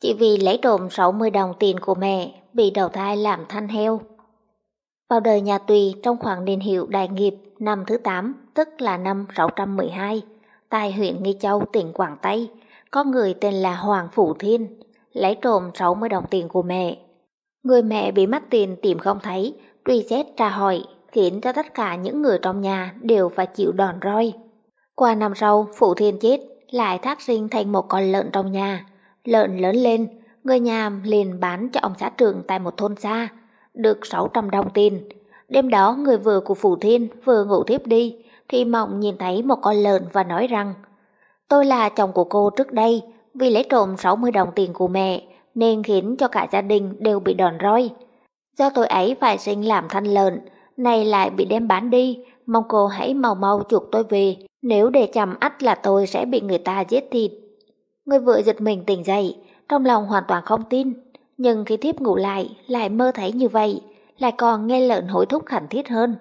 chỉ vì lấy trộm 60 đồng tiền của mẹ bị đầu thai làm thanh heo. Vào đời nhà Tùy trong khoảng niên hiệu đại nghiệp năm thứ 8, tức là năm 612, tại huyện Nghi Châu, tỉnh Quảng Tây, có người tên là Hoàng Phủ Thiên, lấy trộm 60 đồng tiền của mẹ. Người mẹ bị mất tiền tìm không thấy, truy xét tra hỏi, khiến cho tất cả những người trong nhà đều phải chịu đòn roi. Qua năm sau, Phủ Thiên chết, lại thác sinh thành một con lợn trong nhà, lợn lớn lên, người nhà liền bán cho ông xã trưởng tại một thôn xa, được 600 đồng tiền. Đêm đó người vợ của Phủ Thiên vừa ngủ thiếp đi, thì Mộng nhìn thấy một con lợn và nói rằng Tôi là chồng của cô trước đây, vì lấy trộm 60 đồng tiền của mẹ nên khiến cho cả gia đình đều bị đòn roi. Do tôi ấy phải sinh làm thanh lợn, nay lại bị đem bán đi, mong cô hãy mau mau chuộc tôi về, nếu để chầm ách là tôi sẽ bị người ta giết thịt. Người vợ giật mình tỉnh dậy, trong lòng hoàn toàn không tin. Nhưng khi tiếp ngủ lại, lại mơ thấy như vậy, lại còn nghe lợn hối thúc khẩn thiết hơn.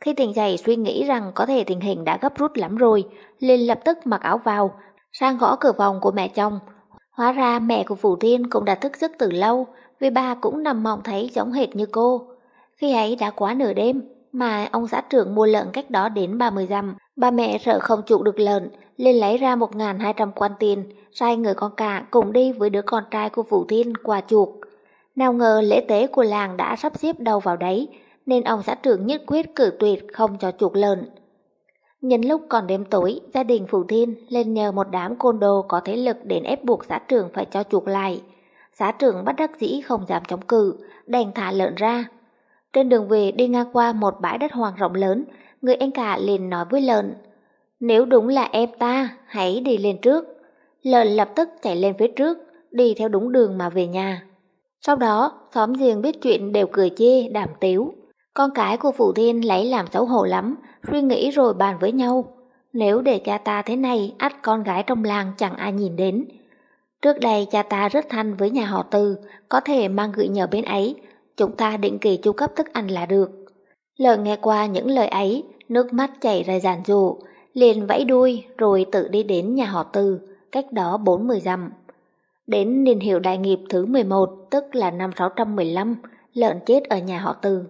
Khi tỉnh dậy suy nghĩ rằng có thể tình hình đã gấp rút lắm rồi, liền lập tức mặc áo vào, sang gõ cửa phòng của mẹ chồng. Hóa ra mẹ của Phủ Thiên cũng đã thức giấc từ lâu, vì bà cũng nằm mộng thấy giống hệt như cô. Khi ấy đã quá nửa đêm, mà ông xã trưởng mua lợn cách đó đến 30 dặm, bà mẹ sợ không trụ được lợn, liền lấy ra 1.200 quan tiền, sai người con cả cùng đi với đứa con trai của Vũ Thiên qua chuột. Nào ngờ lễ tế của làng đã sắp xếp đầu vào đấy, nên ông xã trưởng nhất quyết cử tuyệt không cho chuột lợn. Nhân lúc còn đêm tối, gia đình Phủ Thiên lên nhờ một đám côn đồ có thế lực đến ép buộc xã trưởng phải cho chuộc lại. Xã trưởng bắt đắc dĩ không dám chống cự, đành thả lợn ra. Trên đường về đi ngang qua một bãi đất hoang rộng lớn, người anh cả liền nói với lợn. Nếu đúng là em ta, hãy đi lên trước. Lợn lập tức chạy lên phía trước, đi theo đúng đường mà về nhà. Sau đó, xóm giềng biết chuyện đều cười chê, đảm tiếu. Con cái của Phụ Thiên lấy làm xấu hổ lắm, suy nghĩ rồi bàn với nhau. Nếu để cha ta thế này, ắt con gái trong làng chẳng ai nhìn đến. Trước đây cha ta rất thanh với nhà họ Từ, có thể mang gửi nhờ bên ấy, chúng ta định kỳ chu cấp thức ăn là được. Lợn nghe qua những lời ấy, nước mắt chảy ra giàn rụa, liền vẫy đuôi rồi tự đi đến nhà họ Từ, cách đó 40 dặm. Đến niên hiệu đại nghiệp thứ 11, tức là năm 615, lợn chết ở nhà họ Từ